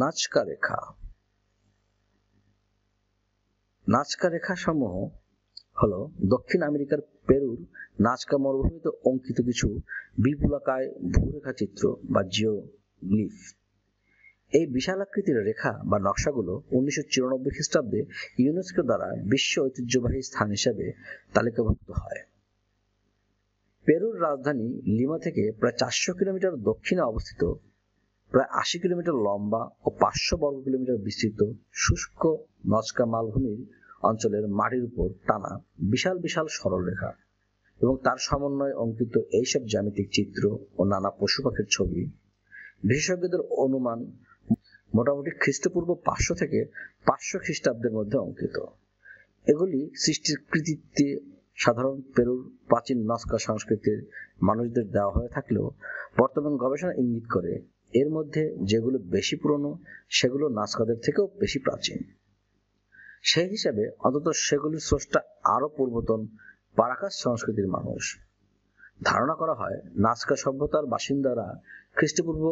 নাচকা রেখা নাচকা রেখা সমূহ হল দক্ষিণ আমেরিকার পেরুর নাচকা মরুভূমিতে অঙ্কিত কিছু বিপুলাকায় ভূরেখা চিত্র বা জিওগ্লিফ এই বিশাল আকৃতির রেখা বা নকশাগুলো উনিশশো চুরানব্বই খ্রিস্টাব্দে ইউনেস্কো দ্বারা বিশ্ব ঐতিহ্যবাহী স্থান হিসেবে তালিকাভুক্ত হয় পেরুর রাজধানী লিমা থেকে প্রায় চারশো কিলোমিটার দক্ষিণে অবস্থিত প্রায় আশি কিলোমিটার লম্বা ও পাঁচশো বর্গ কিলোমিটার বিস্তৃত শুষ্ক নজকা মালভূমির অঞ্চলের মাটির উপর টানা বিশাল বিশাল সরলরেখা এবং তার সমন্বয়ে অঙ্কিত এইসব জ্যামিতিক চিত্র ও নানা পশু পাখির ছবি বিশেষজ্ঞদের অনুমান মোটামুটি খ্রিস্টপূর্ব পাঁচশো থেকে পাঁচশো খ্রিস্টাব্দের মধ্যে অঙ্কিত এগুলি সৃষ্টির কৃতিত্বে সাধারণ পেরুর প্রাচীন নস্কা সংস্কৃতির মানুষদের দেওয়া হয়ে থাকলেও বর্তমান গবেষণা ইঙ্গিত করে এর মধ্যে যেগুলো বেশি পুরনো সেগুলো নাস্কাদের থেকেও বেশি প্রাচীন সেই হিসাবে অন্তত সেগুলির স্রষ্টা আরও পূর্বতন পারাকাস সংস্কৃতির মানুষ ধারণা করা হয় নাস্কা সভ্যতার বাসিন্দারা খ্রিস্টপূর্ব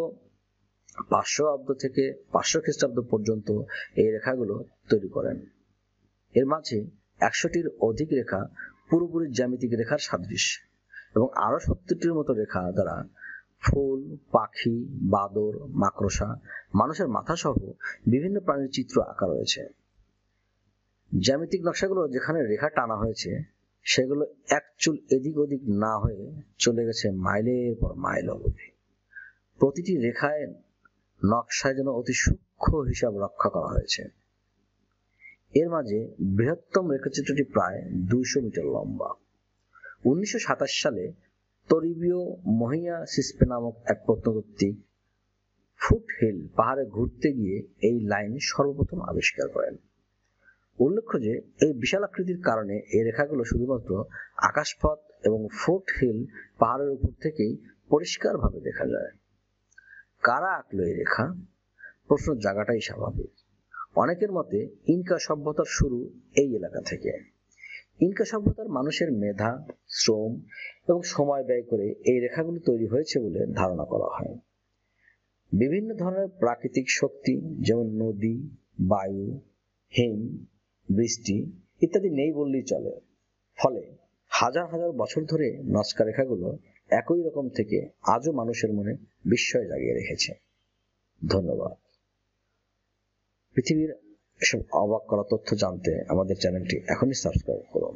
পাঁচশো অব্দ থেকে পাঁচশো খ্রিস্টাব্দ পর্যন্ত এই রেখাগুলো তৈরি করেন এর মাঝে একশোটির অধিক রেখা পুরোপুরি জ্যামিতিক রেখার সাদৃশ্য এবং আরও সত্তরটির মতো রেখা দ্বারা ফুল পাখি বাদর মাকড়সা মানুষের মাথা সহ বিভিন্ন প্রাণীর চিত্র আঁকা রয়েছে জ্যামিতিক নকশাগুলো যেখানে রেখা টানা হয়েছে সেগুলো এক চুল এদিক ওদিক না হয়ে চলে গেছে মাইলের পর মাইল অবধি প্রতিটি রেখায় নকশায় যেন অতি সূক্ষ্ম হিসাব রক্ষা করা হয়েছে এর মাঝে বৃহত্তম রেখাচিত্রটি প্রায় দুইশো মিটার লম্বা উনিশশো সালে উত্তরীবীয় মহিয়া সিস্পে নামক এক প্রত্নতত্ত্বী হিল পাহাড়ে ঘুরতে গিয়ে এই লাইন সর্বপ্রথম আবিষ্কার করেন উল্লেখ্য যে এই বিশাল আকৃতির কারণে এই রেখাগুলো শুধুমাত্র আকাশপথ এবং ফোর্ট হিল পাহাড়ের উপর থেকেই পরিষ্কারভাবে দেখা যায় কারা আঁকলো এই রেখা প্রশ্ন জাগাটাই স্বাভাবিক অনেকের মতে ইনকা সভ্যতার শুরু এই এলাকা থেকে ইনকা সভ্যতার মানুষের মেধা শ্রম এবং সময় ব্যয় করে এই রেখাগুলো তৈরি হয়েছে বলে ধারণা করা হয় বিভিন্ন ধরনের প্রাকৃতিক শক্তি যেমন নদী বায়ু হিম বৃষ্টি ইত্যাদি নেই বললেই চলে ফলে হাজার হাজার বছর ধরে নস্কা রেখাগুলো একই রকম থেকে আজও মানুষের মনে বিস্ময় জাগিয়ে রেখেছে ধন্যবাদ পৃথিবীর এসব অবাক করা তথ্য জানতে আমাদের চ্যানেলটি এখনই সাবস্ক্রাইব করুন